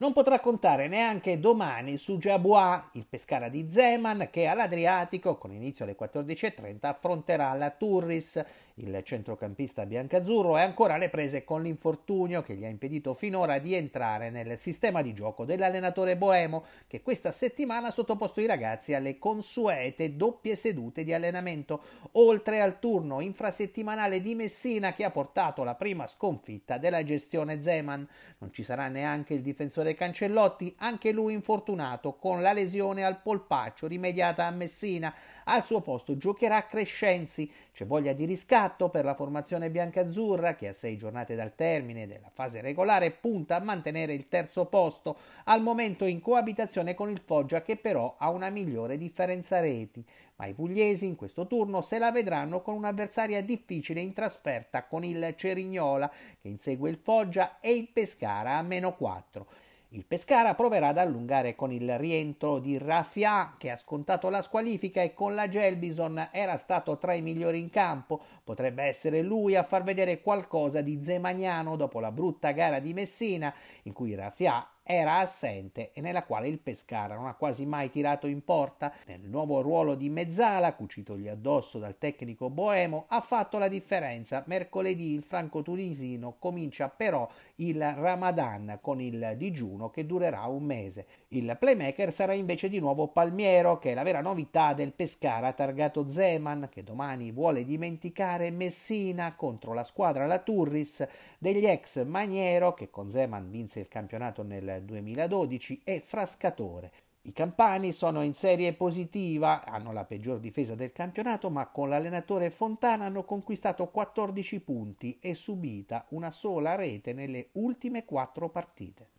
Non potrà contare neanche domani su Jabois, il Pescara di Zeman, che all'Adriatico, con inizio alle 14.30, affronterà la Turris. Il centrocampista biancazzurro è ancora alle prese con l'infortunio che gli ha impedito finora di entrare nel sistema di gioco dell'allenatore Boemo, che questa settimana ha sottoposto i ragazzi alle consuete doppie sedute di allenamento, oltre al turno infrasettimanale di Messina che ha portato la prima sconfitta della gestione Zeman. Non ci sarà neanche il difensore del Cancellotti, anche lui infortunato con la lesione al polpaccio rimediata a Messina. Al suo posto giocherà Crescenzi. C'è voglia di riscatto per la formazione biancazzurra che a sei giornate dal termine della fase regolare punta a mantenere il terzo posto, al momento in coabitazione con il Foggia che però ha una migliore differenza reti. Ma i pugliesi in questo turno se la vedranno con un'avversaria difficile in trasferta con il Cerignola che insegue il Foggia e il Pescara a meno 4. Il Pescara proverà ad allungare con il rientro di Rafia che ha scontato la squalifica e con la Gelbison era stato tra i migliori in campo. Potrebbe essere lui a far vedere qualcosa di Zemagnano dopo la brutta gara di Messina in cui Rafia era assente e nella quale il Pescara non ha quasi mai tirato in porta, nel nuovo ruolo di mezzala, cucitogli addosso dal tecnico boemo, ha fatto la differenza. Mercoledì il franco tunisino comincia però il Ramadan con il digiuno che durerà un mese. Il playmaker sarà invece di nuovo Palmiero, che è la vera novità del Pescara targato Zeman, che domani vuole dimenticare Messina contro la squadra La Turris degli ex Maniero, che con Zeman vinse il campionato nel 2012 e Frascatore. I campani sono in serie positiva, hanno la peggior difesa del campionato, ma con l'allenatore Fontana hanno conquistato 14 punti e subita una sola rete nelle ultime quattro partite.